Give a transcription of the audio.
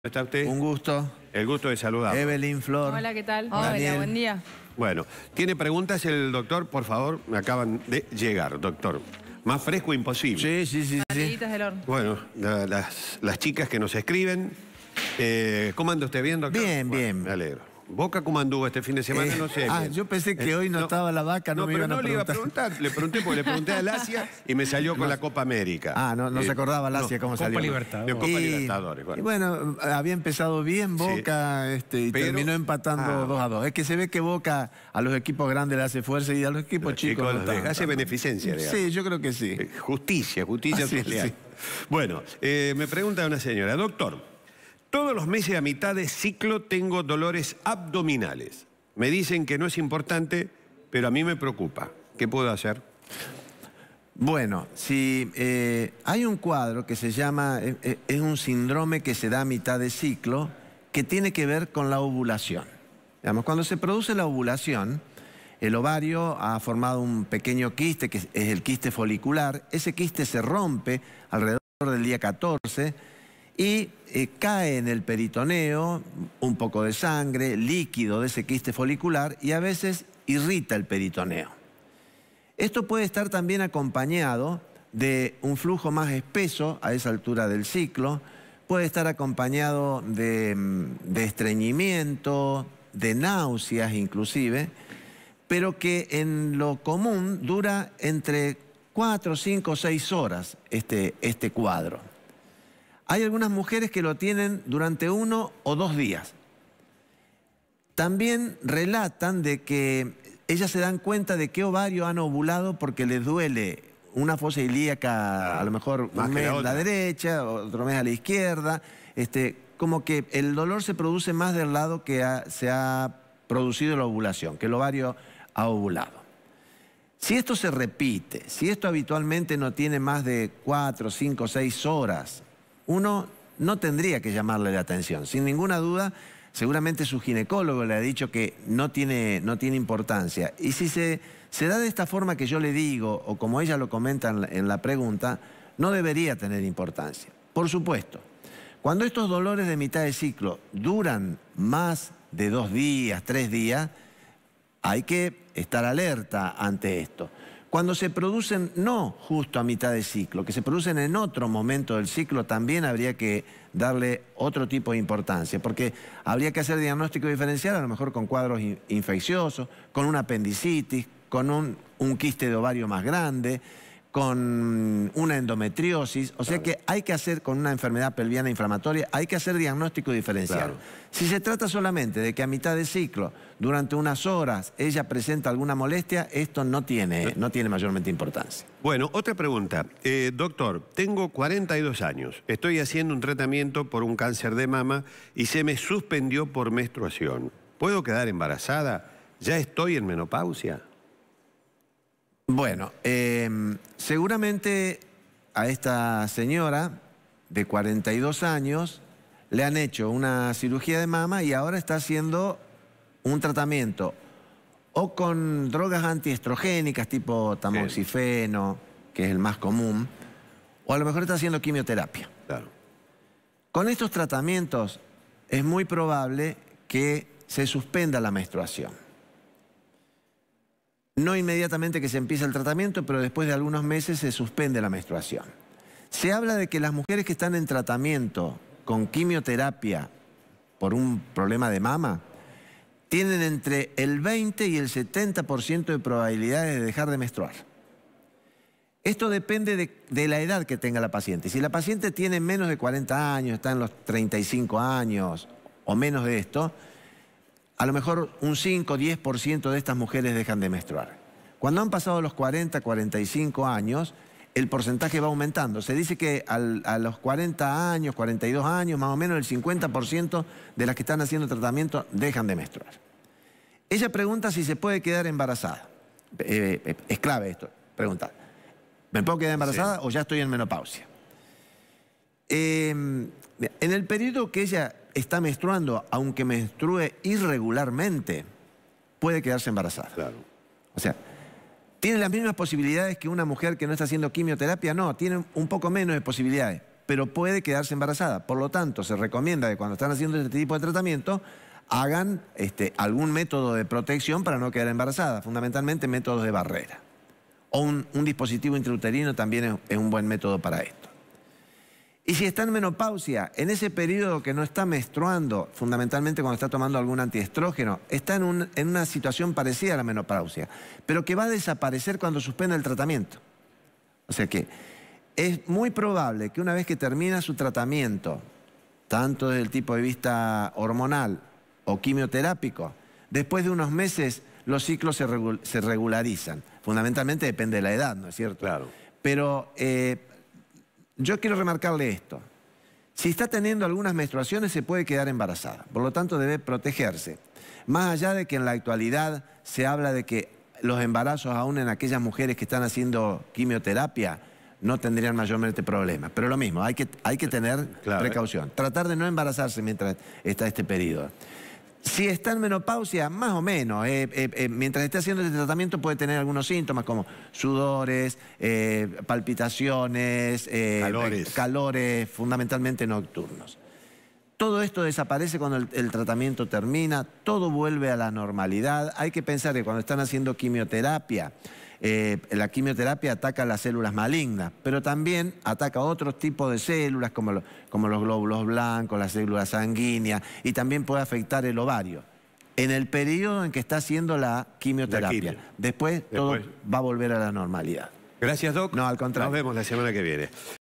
¿Cómo está usted? Un gusto. El gusto de saludar. Evelyn Flor. Hola, ¿qué tal? Hola, buen día. Bueno, ¿tiene preguntas el doctor? Por favor, me acaban de llegar, doctor. Más fresco imposible. Sí, sí, sí. del horno. Bueno, las, chicas que nos escriben. Eh, ¿Cómo anda usted bien, doctor? Bien, bien. Me alegro. Boca cómo anduvo este fin de semana, eh, no sé. Ah, yo pensé que eh, hoy no, estaba la vaca, no, me me a iban no a preguntar. le iba a preguntar. Le pregunté porque le pregunté a Lacia y me salió con la Copa América. Ah, no, no se eh, acordaba Lacia cómo Copa salió. Libertadores. Copa Libertadores. Y bueno, había empezado bien Boca este, y terminó empatando 2 ah. a 2. Es que se ve que Boca a los equipos grandes le hace fuerza y a los equipos chicos, le hace beneficencia. Sí, yo creo que sí. Justicia, justicia ah, Bueno, me pregunta una señora, doctor. Todos los meses a mitad de ciclo tengo dolores abdominales. Me dicen que no es importante, pero a mí me preocupa. ¿Qué puedo hacer? Bueno, si eh, hay un cuadro que se llama, eh, eh, es un síndrome que se da a mitad de ciclo, que tiene que ver con la ovulación. cuando se produce la ovulación, el ovario ha formado un pequeño quiste, que es el quiste folicular. Ese quiste se rompe alrededor del día 14 y eh, cae en el peritoneo un poco de sangre, líquido de ese quiste folicular y a veces irrita el peritoneo. Esto puede estar también acompañado de un flujo más espeso a esa altura del ciclo, puede estar acompañado de, mm, estreñimiento, de náuseas inclusive, pero que en lo común dura entre 4, 5, 6 horas este, este cuadro. Hay algunas mujeres que lo tienen durante uno o dos días. También relatan de que ellas se dan cuenta de que ovario han ovulado porque les duele una fosa ilíaca, a lo mejor un mes a la derecha, otro mes a la izquierda. Este, como que el dolor se produce más del lado que se ha producido la ovulación, que el ovario ha ovulado. Si esto se repite, si esto habitualmente no tiene más de cuatro, cinco, seis horas, uno no tendría que llamarle la atención. Sin ninguna duda, seguramente su ginecólogo le ha dicho que no tiene, importancia. Y si se, da de esta forma que yo le digo, o como ella lo comenta en la pregunta, no debería tener importancia. Por supuesto, cuando estos dolores de mitad de ciclo duran más de dos días, tres días, hay que estar alerta ante esto cuando se producen no justo a mitad de ciclo, que se producen en otro momento del ciclo, también habría que darle otro tipo de importancia, porque habría que hacer diagnóstico diferencial, a lo mejor con cuadros infecciosos, con una apendicitis, con un quiste de ovario más grande con una endometriosis, o sea que hay que hacer con una enfermedad pelviana inflamatoria, hay que hacer diagnóstico diferencial. Si se trata solamente de que a mitad de ciclo, durante unas horas, ella presenta alguna molestia, esto no tiene, no tiene mayormente importancia. Bueno, otra pregunta. Eh, doctor, tengo 42 años, estoy haciendo un tratamiento por un cáncer de mama y se me suspendió por menstruación. ¿Puedo quedar embarazada? ¿Ya estoy en menopausia? Bueno, em, seguramente a esta señora de 42 años le han hecho una cirugía de mama y ahora está haciendo un tratamiento o con drogas antiestrogénicas tipo tamoxifeno, que es el más común, o a lo mejor está haciendo quimioterapia. Claro. Con estos tratamientos es muy probable que se suspenda la menstruación. No inmediatamente que se empieza el tratamiento, pero después de algunos meses se suspende la menstruación. Se habla de que las mujeres que están en tratamiento con quimioterapia por un problema de mama, tienen entre el 20 y el 70% de probabilidades de dejar de menstruar. Esto depende de, de, la edad que tenga la paciente. Si la paciente tiene menos de 40 años, está en los 35 años o menos de esto, a lo mejor un 5 o 10% de estas mujeres dejan de menstruar. Cuando han pasado los 40, 45 años, el porcentaje va aumentando. Se dice que a los 40 años, 42 años, más o menos el 50% de las que están haciendo tratamiento dejan de menstruar. Ella pregunta si se puede quedar embarazada. Eh, eh, es clave esto, pregunta. ¿Me puedo quedar embarazada o ya estoy en menopausia? Em, en el periodo que ella está menstruando, aunque menstrue irregularmente, puede quedarse embarazada. Claro. O sea, tiene las mismas posibilidades que una mujer que no está haciendo quimioterapia, no, tiene un poco menos de posibilidades, pero puede quedarse embarazada. Por lo tanto, se recomienda que cuando están haciendo este tipo de tratamiento, hagan este, algún método de protección para no quedar embarazada, fundamentalmente métodos de barrera. O un, dispositivo intrauterino también es, es un buen método para esto. Y si está en menopausia, en ese periodo que no está menstruando, fundamentalmente cuando está tomando algún antiestrógeno, está en, una situación parecida a la menopausia, pero que va a desaparecer cuando suspenda el tratamiento. O sea que es muy probable que una vez que termina su tratamiento, tanto desde el tipo de vista hormonal o quimioterápico, después de unos meses los ciclos se, regularizan. Fundamentalmente depende de la edad, ¿no es cierto? Claro. Pero eh, yo quiero remarcarle esto. Si está teniendo algunas menstruaciones se puede quedar embarazada, por lo tanto debe protegerse. Más allá de que en la actualidad se habla de que los embarazos aún en aquellas mujeres que están haciendo quimioterapia no tendrían mayormente problemas. Pero lo mismo, hay que, hay que eh, tener ¿eh? precaución. Tratar de no embarazarse mientras está este periodo. Si está en menopausia, más o menos. Eh, eh, eh, mientras esté haciendo este tratamiento puede tener algunos síntomas como sudores, palpitaciones, calores. fundamentalmente nocturnos. Todo esto desaparece cuando el, tratamiento termina, todo vuelve a la normalidad. Hay que pensar que cuando están haciendo quimioterapia, eh, la quimioterapia ataca las células malignas, pero también ataca otros tipos de células como, los glóbulos blancos, las células sanguíneas y también puede afectar el ovario. En el periodo en que está haciendo la quimioterapia. Después, todo va a volver a la normalidad. Gracias, Doc. No, al contrario. Nos vemos la semana que viene.